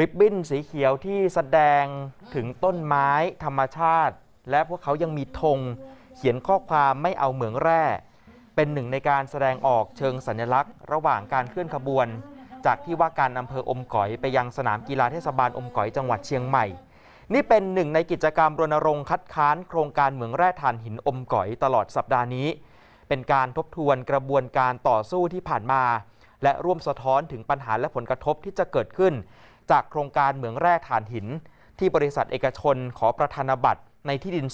ริบบิ้นสีเขียวที่แสดงถึงต้นไม้ธรรมชาติ และพวกเขายังมีธง เขียนข้อความไม่เอาเหมืองแร่ เป็นหนึ่งในการแสดงออกเชิงสัญลักษณ์ ระหว่างการเคลื่อนขบวน จากที่ว่าการอำเภออมก๋อยไปยังสนามกีฬาเทศบาลอมก๋อยจังหวัดเชียงใหม่ นี่เป็นหนึ่งในกิจกรรมรณรงค์คัดค้าน โครงการเหมืองแร่ถ่านหินอมก๋อยตลอดสัปดาห์นี้ เป็นการทบทวนกระบวนการต่อสู้ที่ผ่านมา และร่วมสะท้อนถึงปัญหาและผลกระทบที่จะเกิดขึ้นจากโครงการเหมืองแร่ถ่านหิน ที่บริษัทเอกชนขอประธานบัตรในที่ดิน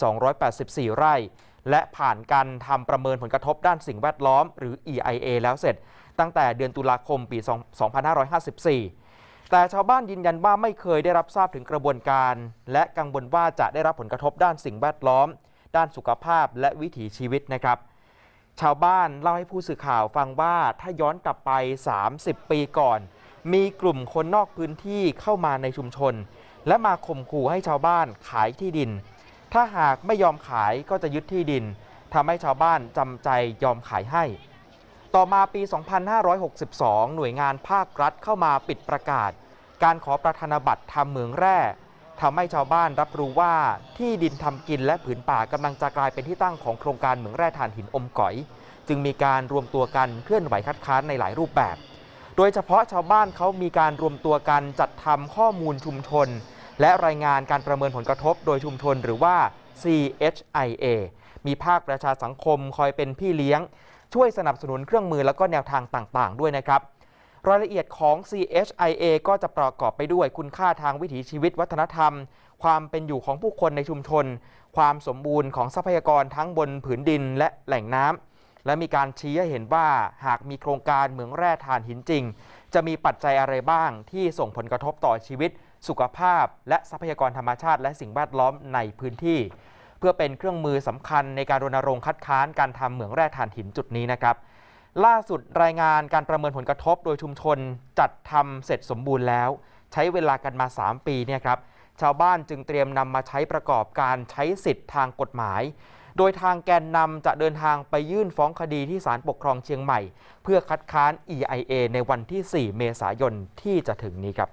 284 ไร่ และผ่านการทำประเมินผลกระทบด้านสิ่งแวดล้อม หรือ EIA แล้วเสร็จ ตั้งแต่เดือนตุลาคมปี 2554 แต่ชาวบ้านยืนยันว่าไม่เคยได้รับทราบถึงกระบวนการ และกังวลว่าจะได้รับผลกระทบด้านสิ่งแวดล้อม ด้านสุขภาพและวิถีชีวิตนะครับ ชาวบ้านเล่าให้ผู้สื่อข่าวฟังว่าถ้าย้อนกลับไป 30 ปีก่อนมีกลุ่มคนนอกพื้นที่เข้ามาในชุมชน และมาข่มขู่ให้ชาวบ้านขายที่ดิน ถ้าหากไม่ยอมขายก็จะยึดที่ดินทำให้ชาวบ้านจำใจยอมขายให้ ต่อมาปี 2562 หน่วยงานภาครัฐเข้ามาปิดประกาศ การขอประธานบัตรทำเหมืองแร่ทำให้ชาวบ้านรับรู้ว่าที่ดินทำกินและผืนป่ากำลังจะกลายเป็นที่ตั้งของโครงการเหมืองแร่ถ่านหินอมก๋อย จึงมีการรวมตัวกันเคลื่อนไหวคัดค้านในหลายรูปแบบโดยเฉพาะชาวบ้านเขามีการรวมตัวกันจัดทำข้อมูลชุมชน และรายงานการประเมินผลกระทบโดยชุมชนหรือว่า CHIA มีภาคประชาสังคมคอยเป็นพี่เลี้ยง ช่วยสนับสนุนเครื่องมือและก็แนวทางต่างๆ ด้วยนะครับ รายละเอียดของ CHIA ก็จะประกอบไปด้วยคุณค่าทางวิถีชีวิตวัฒนธรรม ความเป็นอยู่ของผู้คนในชุมชน ความสมบูรณ์ของทรัพยากรทั้งบนผืนดิน และแหล่งน้ำและมีการชี้ให้เห็นว่าหากมีโครงการเหมืองแร่ถ่านหินจริง จะมีปัจจัยอะไรบ้างที่ส่งผลกระทบต่อชีวิตสุขภาพ และทรัพยากรธรรมชาติและสิ่งแวดล้อมในพื้นที่ เพื่อเป็นเครื่องมือสำคัญในการรณรงค์คัดค้านการทำเหมืองแร่ถ่านหินจุดนี้นะครับ ล่าสุดรายงานการประเมินผลกระทบโดยชุมชนจัดทำเสร็จสมบูรณ์แล้ว ใช้เวลากันมา 3 ปีเนี่ยครับชาวบ้านจึงเตรียมนำมาใช้ประกอบการใช้สิทธิ์ทางกฎหมายโดยทางแกนนำจะเดินทางไปยื่นฟ้องคดีที่ศาลปกครองเชียงใหม่ เพื่อคัดค้าน EIA ในวันที่ 4 เมษายนที่จะถึงนี้ครับ